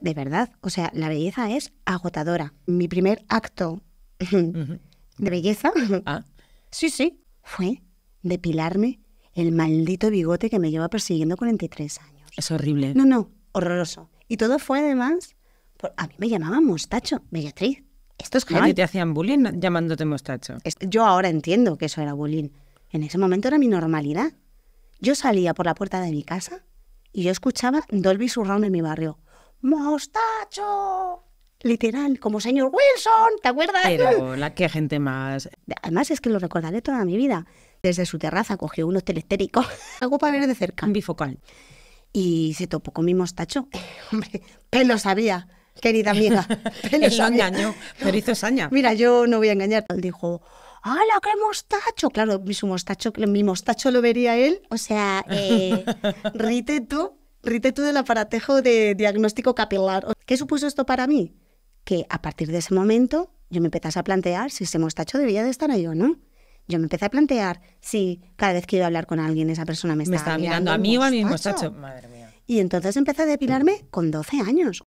de verdad, o sea, la belleza es agotadora. Mi primer acto de belleza, ah. sí, sí, fue depilarme el maldito bigote que me lleva persiguiendo 43 años. Es horrible. No, no, horroroso. Y todo fue además, a mí me llamaban mostacho, Bellatriz. Esto es que te hacían bullying llamándote mostacho. Yo ahora entiendo que eso era bullying. En ese momento era mi normalidad. Yo salía por la puerta de mi casa y yo escuchaba Dolby Surround en mi barrio. ¡Mostacho! Literal, como señor Wilson, ¿te acuerdas? Pero, mm. la que gente más. Además, es que lo recordaré toda mi vida. Desde su terraza cogió unos telestéricos, algo para ver de cerca. Un bifocal. Y se topó con mi mostacho. Hombre, pelo sabía, querida amiga. Pelo engañó, pero hizo saña. Mira, yo no voy a engañar. Él dijo, ¡Hala, qué mostacho! Claro, su mostacho, mi mostacho lo vería él. O sea, eh, rite tú tú del aparatejo de diagnóstico capilar. ¿Qué supuso esto para mí? Que a partir de ese momento yo me empecé a plantear si ese mostacho debía de estar ahí o no. Yo me empecé a plantear si cada vez que iba a hablar con alguien esa persona me, me estaba, mirando, a mí o a mi mostacho. Y entonces empecé a depilarme con 12 años.